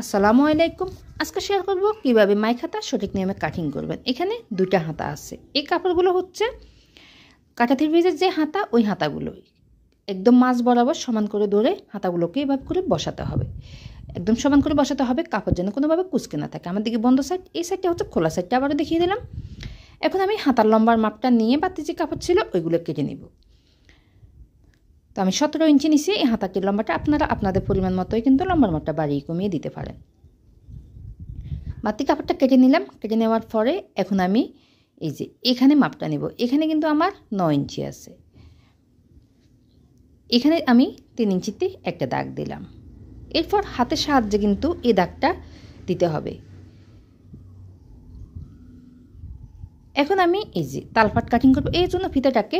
আসসালামু আলাইকুম আজকে শেয়ার করব কিভাবে মাই খাতা সঠিক নিয়মে কাটিং করবেন এখানে দুইটা হাতা আছে এই কাপড়গুলো হচ্ছে কাঁটাথির ভিজের যে হাতা ওই হাতাগুলো একদম মাছ বরাবর সমান করে ধরে হাতাগুলোকে এভাবে করে বসাতে হবে একদম সমান করে বসাতে হবে কাপড় যেন কোনোভাবে কুচকে না থাকে আমার দিকে বন্ধ সাইড এই সাইডটা হচ্ছে খোলা সাইডটা আবারও দেখিয়ে দিলাম এখন আমি হাতার লম্বার মাপটা নিয়ে বাতি যে কাপড় ছিল ওইগুলো কেটে নেব তো আমি সতেরো ইঞ্চি নিছি এই হাতাটির লম্বাটা আপনারা আপনাদের পরিমাণ মতোই কিন্তু লম্বার মাপটা বাড়িয়ে কমিয়ে দিতে পারেন বাতি কাপড়টা কেটে নিলাম কেটে নেওয়ার পরে এখন আমি এই যে এখানে মাপটা নেব এখানে কিন্তু আমার ন ইঞ্চি আছে এখানে আমি তিন ইঞ্চিতে একটা দাগ দিলাম এরপর হাতের সাহায্যে কিন্তু এই দাগটা দিতে হবে এখন আমি এই যে তালপাট কাটিং করবো এই জন্য ফিতাটাকে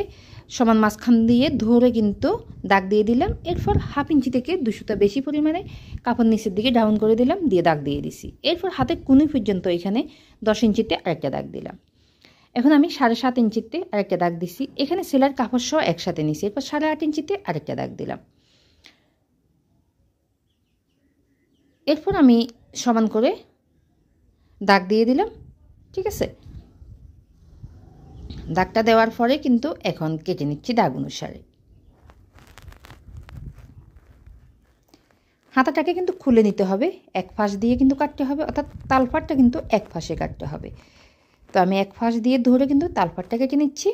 সমান মাঝখান দিয়ে ধরে কিন্তু দাগ দিয়ে দিলাম এরপর হাফ ইঞ্চি থেকে দুশোটা বেশি পরিমাণে কাপড় নিচের দিকে ডাউন করে দিলাম দিয়ে দাগ দিয়ে দিছি এরপর হাতে কুনি পর্যন্ত এখানে দশ ইঞ্চিতে আরেকটা দাগ দিলাম এখন আমি সাড়ে সাত ইঞ্চিতে আরেকটা দাগ দিছি এখানে সেলার কাপড় সহ একসাথে নিছি এরপর সাড়ে আট ইঞ্চিতে আরেকটা দাগ দিলাম এরপর আমি সমান করে দাগ দিয়ে দিলাম ঠিক আছে দাগটা দেওয়ার পরে কিন্তু এখন কেটে নিচ্ছি দাগ অনুসারে হাতাটাকে কিন্তু খুলে নিতে হবে এক ফাঁস দিয়ে কিন্তু কাটতে হবে অর্থাৎ তালফাটটা কিন্তু এক ফাঁসে কাটতে হবে তো আমি এক ফাঁস দিয়ে ধরে কিন্তু তালফাটটা কেটে নিচ্ছি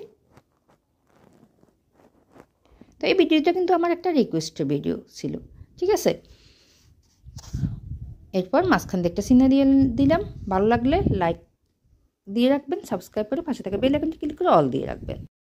তো এই ভিডিওটা কিন্তু আমার একটা রিকোয়েস্টের ভিডিও ছিল ঠিক আছে এরপর মাঝখান দিয়ে একটা সিনে দিয়ে দিলাম ভালো লাগলে লাইক দিয়ে রাখবেন সাবস্ক্রাইব করে পাশে থাকা বেল আইকনটি ক্লিক করে অল দিয়ে রাখবেন